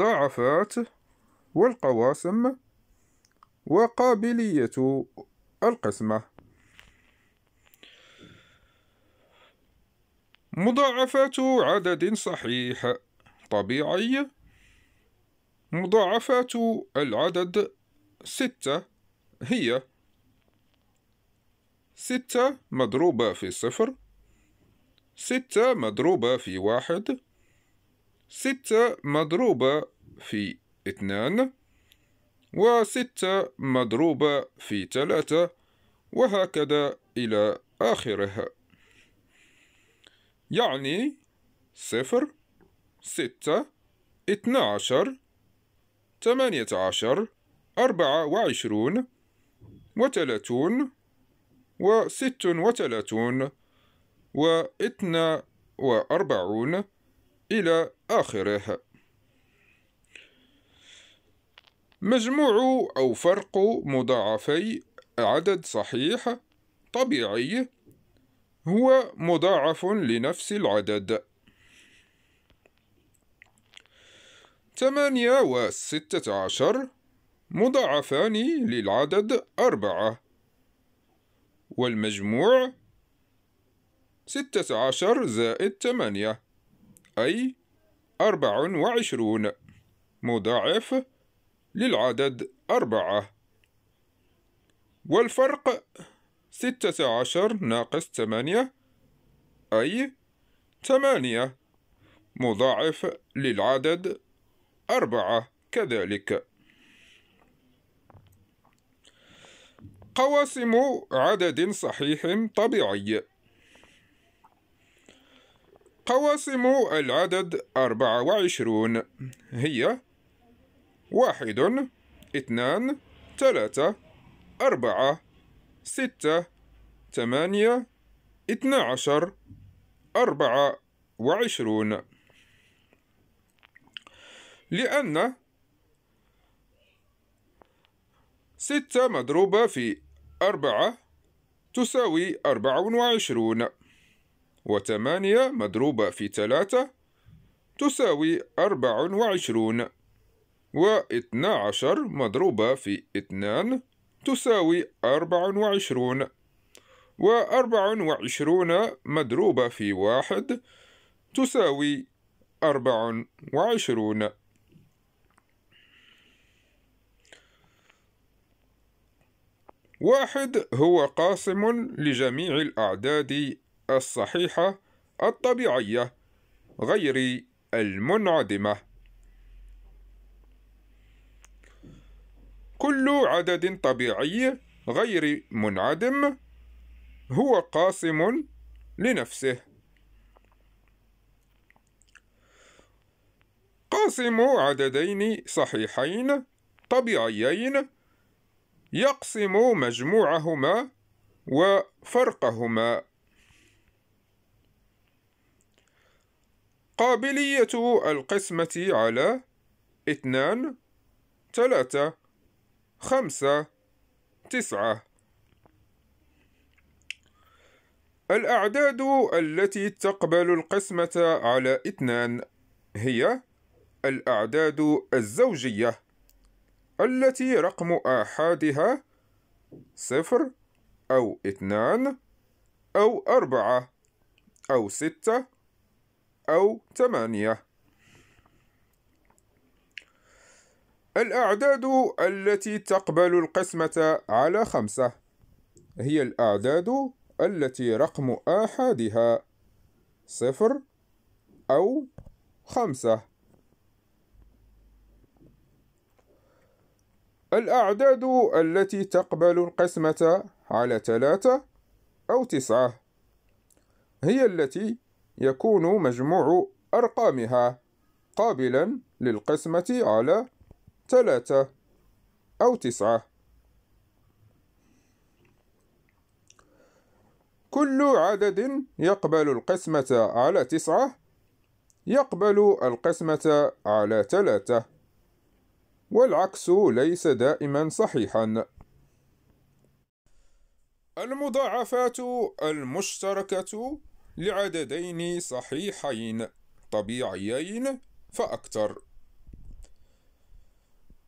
المضاعفات والقواسم وقابلية القسمة مضاعفات عدد صحيح طبيعي مضاعفات العدد ستة هي ستة مضروبة في صفر ستة مضروبة في واحد ستة مضروبة في اثنان وستة مضروبة في ثلاثة وهكذا إلى آخره يعني صفر ستة اثنى عشر ثمانية عشر أربعة وعشرون وثلاثون وست وثلاثون واثنى وأربعون إلى آخره مجموع أو فرق مضاعفي عدد صحيح طبيعي هو مضاعف لنفس العدد ثمانية وستة عشر مضاعفان للعدد أربعة والمجموع ستة عشر زائد ثمانية أي أربع وعشرون مضاعف للعدد أربعة والفرق ستة عشر ناقص ثمانية أي ثمانية مضاعف للعدد أربعة كذلك قواسم عدد صحيح طبيعي قواسم العدد أربعة وعشرون هي واحد اثنان ثلاثة أربعة ستة ثمانية اثنى عشر أربعة وعشرون لأن ستة مضروبة في أربعة تساوي أربعة وعشرون وثمانية مضروبة في ثلاثة تساوي أربع وعشرون واثنا عشر مضروبة في اثنان تساوي أربع وعشرون وأربع وعشرون مضروبة في واحد تساوي أربع وعشرون واحد هو قاسم لجميع الأعداد الصحيحة الطبيعية غير المنعدمة كل عدد طبيعي غير منعدم هو قاسم لنفسه قاسم عددين صحيحين طبيعيين يقسم مجموعهما وفرقهما قابلية القسمة على اثنان ثلاثة خمسة تسعة الأعداد التي تقبل القسمة على اثنان هي الأعداد الزوجية التي رقم آحادها صفر أو اثنان أو أربعة أو ستة أو ثمانية الأعداد التي تقبل القسمة على خمسة هي الأعداد التي رقم أحدها صفر أو خمسة الأعداد التي تقبل القسمة على ثلاثة أو تسعة هي التي يكون مجموع أرقامها قابلا للقسمة على ثلاثة أو تسعة كل عدد يقبل القسمة على تسعة يقبل القسمة على ثلاثة والعكس ليس دائما صحيحا المضاعفات المشتركة لعددين صحيحين طبيعيين فأكثر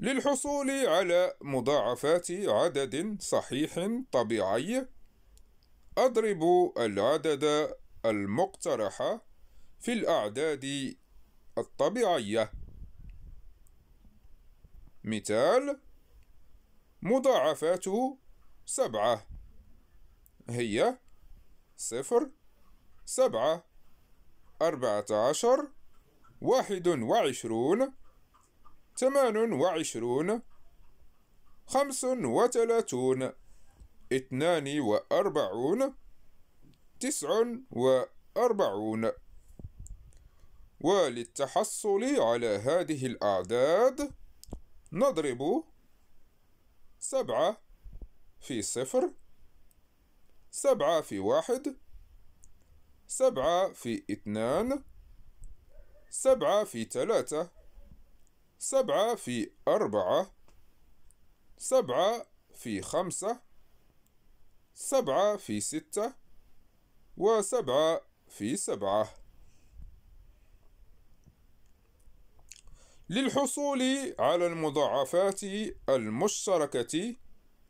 للحصول على مضاعفات عدد صحيح طبيعي أضرب العدد المقترح في الأعداد الطبيعية مثال مضاعفات سبعة هي صفر سبعة أربعة عشر واحد وعشرون ثمان وعشرون خمس وثلاثون اثنان وأربعون تسع وأربعون وللتحصل على هذه الأعداد نضرب سبعة في صفر سبعة في واحد سبعة في اثنان سبعة في ثلاثة سبعة في أربعة سبعة في خمسة سبعة في ستة وسبعة في سبعة للحصول على المضاعفات المشتركة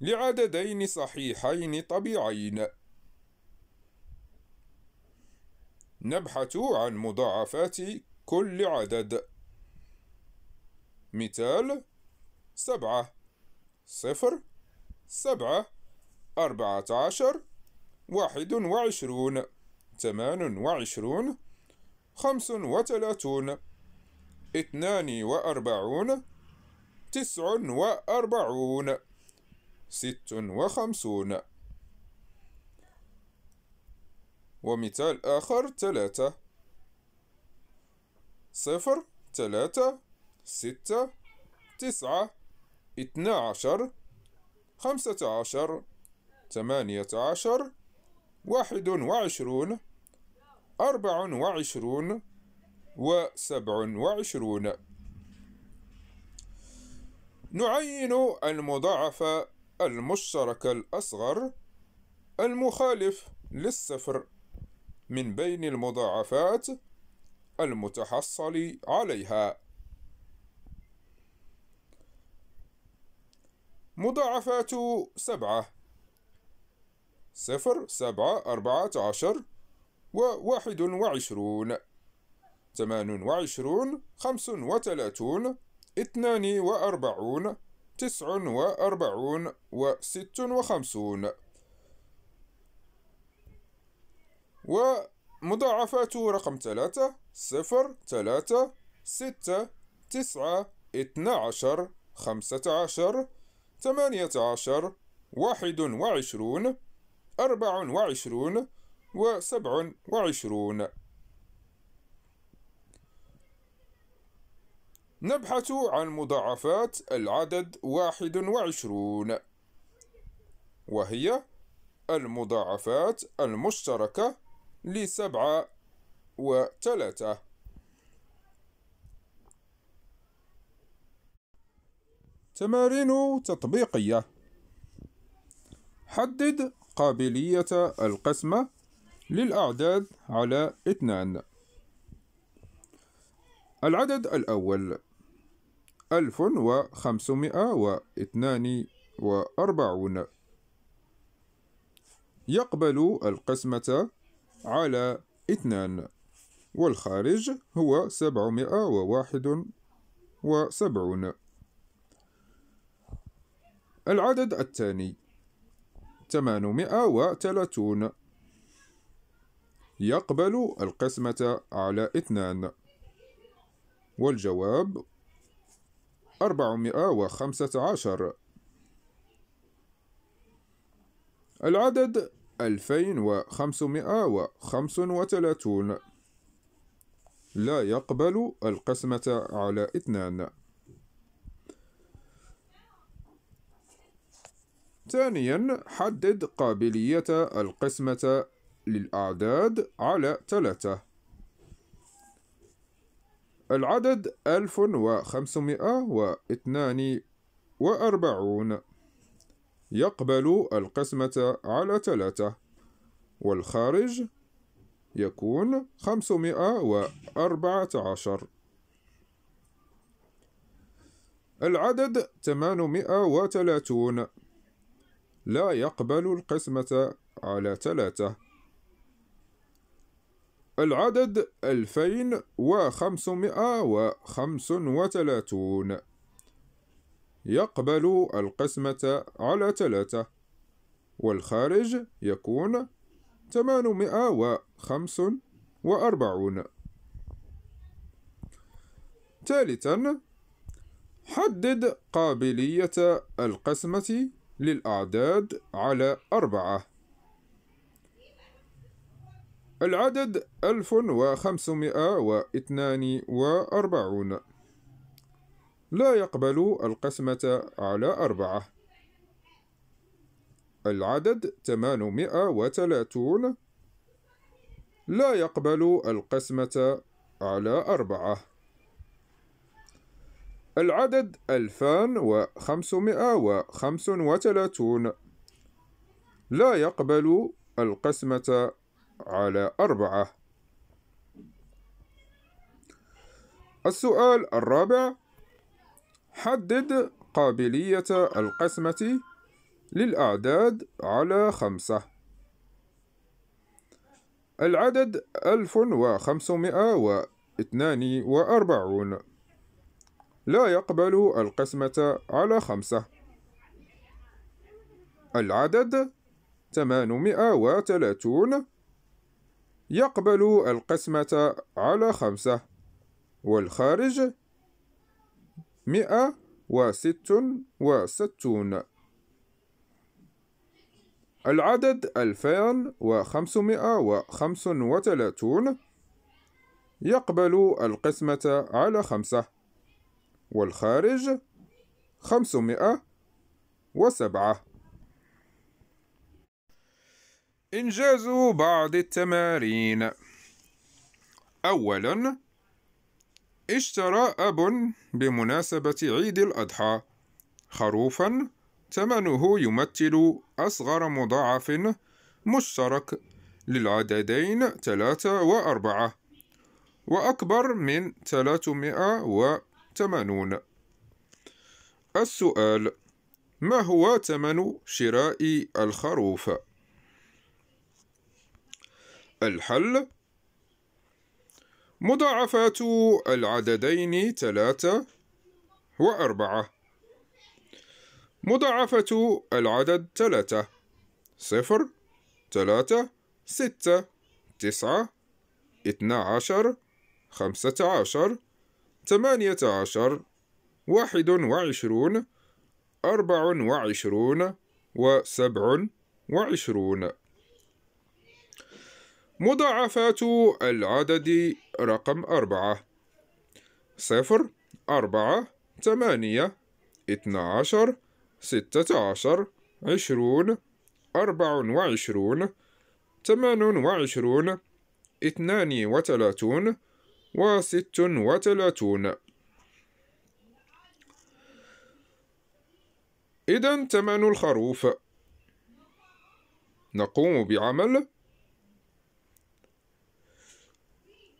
لعددين صحيحين طبيعيين نبحث عن مضاعفات كل عدد مثال سبعة صفر سبعة أربعة عشر واحد وعشرون ثمان وعشرون خمس وثلاثون اثنان وأربعون تسع وأربعون ست وخمسون ومثال آخر ثلاثة صفر ثلاثة ستة تسعة اثنا عشر خمسة عشر ثمانية عشر واحد وعشرون أربع وعشرون وسبع وعشرون نعين المضاعف المشترك الأصغر المخالف للصفر من بين المضاعفات المتحصل عليها مضاعفات سبعة صفر سبعة أربعة عشر وواحد وعشرون ثمان وعشرون خمس وثلاثون اثنان وأربعون تسع وأربعون وست وخمسون ومضاعفاته رقم ثلاثة صفر ثلاثة ستة تسعة اثنا عشر خمسة عشر ثمانية عشر واحد وعشرون أربع وعشرون وسبع وعشرون نبحث عن مضاعفات العدد واحد وعشرون وهي المضاعفات المشتركة لسبعة وثلاثة تمارين تطبيقية حدد قابلية القسمة للأعداد على اثنان العدد الأول ألف وخمسمائة واثنان وأربعون يقبل القسمة على اثنان والخارج هو سبعمائة وواحد وسبعون العدد الثاني ثمانمائة وثلاثون يقبل القسمة على اثنان والجواب أربعمائة وخمسة عشر العدد 2535 لا يقبل القسمة على اثنان ثانيا حدد قابلية القسمة للأعداد على ثلاثة العدد 1542 يقبل القسمة على ثلاثة والخارج يكون خمسمائة وأربعة عشر العدد ثمانمائة وثلاثون لا يقبل القسمة على ثلاثة العدد ألفين وخمسمائة وخمس وثلاثون يقبل القسمة على ثلاثة والخارج يكون ثمانمائة وخمس وأربعون ثالثا حدد قابلية القسمة للأعداد على أربعة العدد ألف وخمسمائة واثنان وأربعون لا يقبل القسمة على أربعة العدد 830 لا يقبل القسمة على أربعة العدد 2535 لا يقبل القسمة على أربعة السؤال الرابع حدد قابلية القسمة للأعداد على خمسة العدد ألف وخمسمائة واثنان وأربعون لا يقبل القسمة على خمسة العدد ثمانمائة وثلاثون يقبل القسمة على خمسة والخارج مئة وست وستون العدد ألفان وخمسمائة وخمس وثلاثون يقبل القسمة على خمسة والخارج خمسمائة وسبعة إنجاز بعض التمارين أولاً اشترى أب بمناسبة عيد الأضحى خروفًا ثمنه يمثل أصغر مضاعف مشترك للعددين ثلاثة وأربعة وأكبر من وثمانون السؤال ما هو ثمن شراء الخروف؟ الحل مضاعفات العددين ثلاثة وأربعة مضاعفة العدد ثلاثة صفر ثلاثة ستة تسعة اثنا عشر خمسة عشر ثمانية عشر واحد وعشرون أربع وعشرون وسبع وعشرون مضاعفات العدد رقم أربعة صفر أربعة ثمانية اثنا عشر ستة عشر عشرون أربع وعشرون ثمان وعشرون اثنان وثلاثون وست وثلاثون إذا ثمن الخروف نقوم بعمل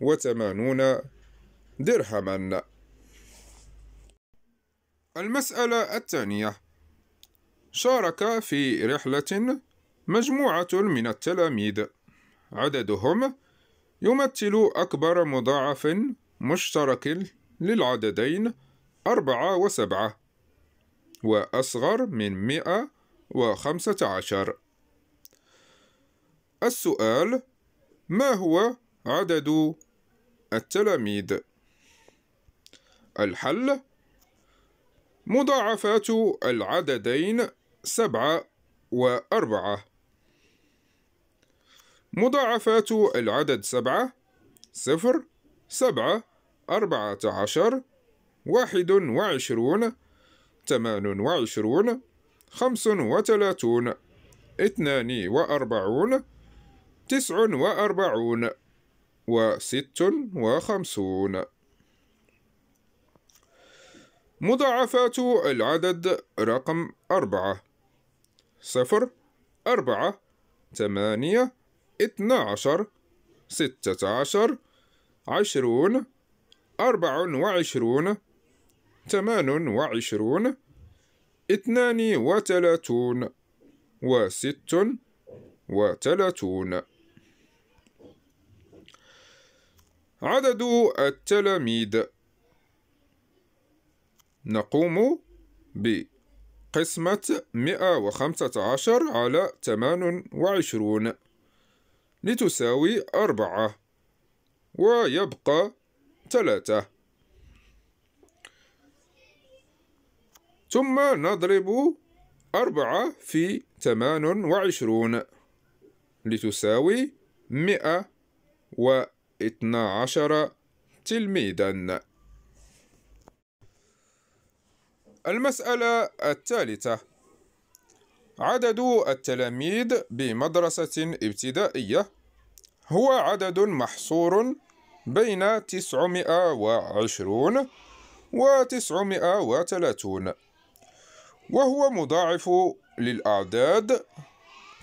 وثمانون درهما المسألة الثانية شارك في رحلة مجموعة من التلاميذ عددهم يمثل أكبر مضاعف مشترك للعددين أربعة وسبعة وأصغر من مئة وخمسة عشر السؤال ما هو عدد التلاميذ الحل مضاعفات العددين سبعة وأربعة مضاعفات العدد سبعة صفر سبعة أربعة عشر واحد وعشرون ثمان وعشرون خمس وثلاثون اثنان وأربعون تسع وأربعون وست وخمسون مضاعفات العدد رقم أربعة صفر أربعة ثمانية اثنا عشر ستة عشر عشرون أربع وعشرون ثمان وعشرون اثنان وثلاثون وست وثلاثون عدد التلاميذ نقوم بقسمة 115 على 28 لتساوي أربعة ويبقى ثلاثة ثم نضرب أربعة في ثمان وعشرون لتساوي مئة و 12 تلميذا المسألة الثالثة عدد التلاميذ بمدرسة ابتدائية هو عدد محصور بين 920 و 930 وهو مضاعف للأعداد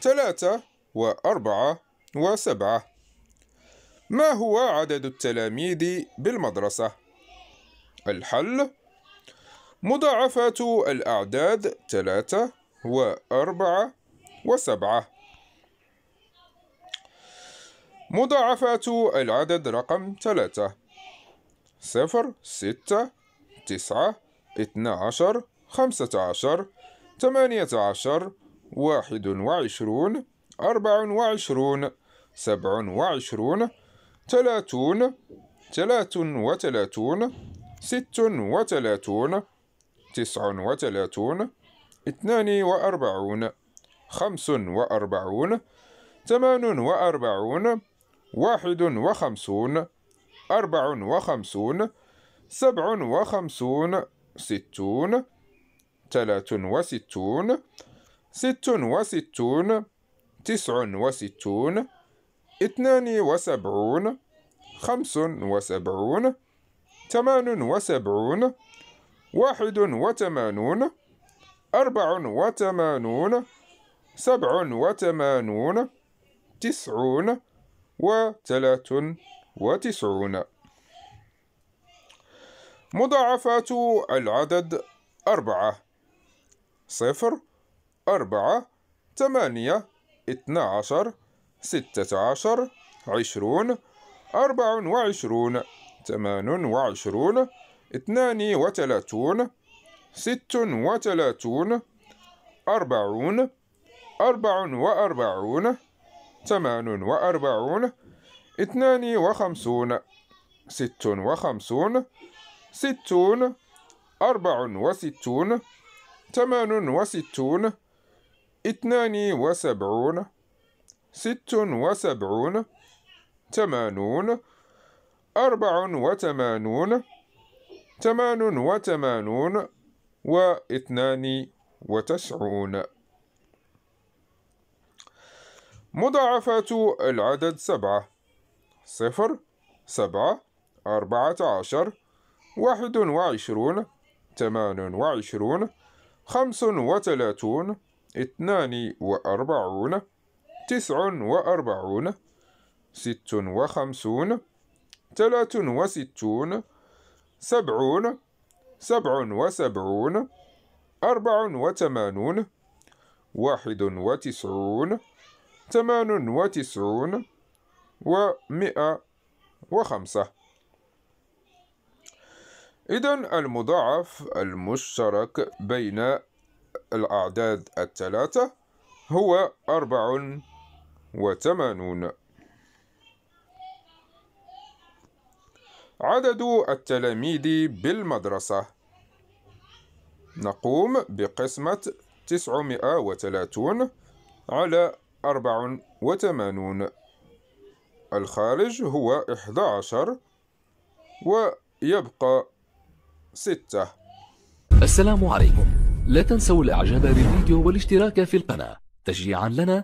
3 و 4 و 7 ما هو عدد التلاميذ بالمدرسة؟ الحل مضاعفات الأعداد ثلاثة وأربعة وسبعة مضاعفات العدد رقم ثلاثة صفر ستة تسعة اثنا عشر خمسة عشر ثمانية عشر واحد وعشرون أربع وعشرون سبع وعشرون ثلاثون ثلاث وثلاثون ست وثلاثون تسع وثلاثون اثنان وأربعون خمس وأربعون ثمان وأربعون واحد وخمسون أربع وخمسون سبع وخمسون ستون ثلاث وستون ست وستون تسع وستون اثنان وسبعون خمس وسبعون ثمان وسبعون واحد وثمانون أربع وثمانون سبع وثمانون تسعون وثلاث وتسعون مضاعفات العدد أربعة صفر أربعة ثمانية اثنا عشر ستة عشر عشرون أربع وعشرون ثمان وعشرون اثنان وثلاثون ست وثلاثون أربعون أربع وأربعون ثمان وأربعون اثنان وخمسون ست وخمسون ستون أربع وستون ثمان وستون اثنان وسبعون ست وسبعون ثمانون أربع وثمانون ثمان وثمانون واثنان وتسعون مضاعفات العدد سبعة صفر سبعة أربعة عشر واحد وعشرون ثمان وعشرون خمس وثلاثون اثنان وأربعون تسع وأربعون ست وخمسون ثلاث وستون سبعون سبع وسبعون أربع وثمانون واحد وتسعون ثمان وتسعون ومئة وخمسة إذن المضاعف المشترك بين الأعداد الثلاثة هو أربع وثمانون عدد التلاميذ بالمدرسة نقوم بقسمة تسعمائة وثلاثون على أربع وثمانون الخارج هو إحدى عشر ويبقى ستة السلام عليكم لا تنسوا الإعجاب بالفيديو والاشتراك في القناة تشجيعا لنا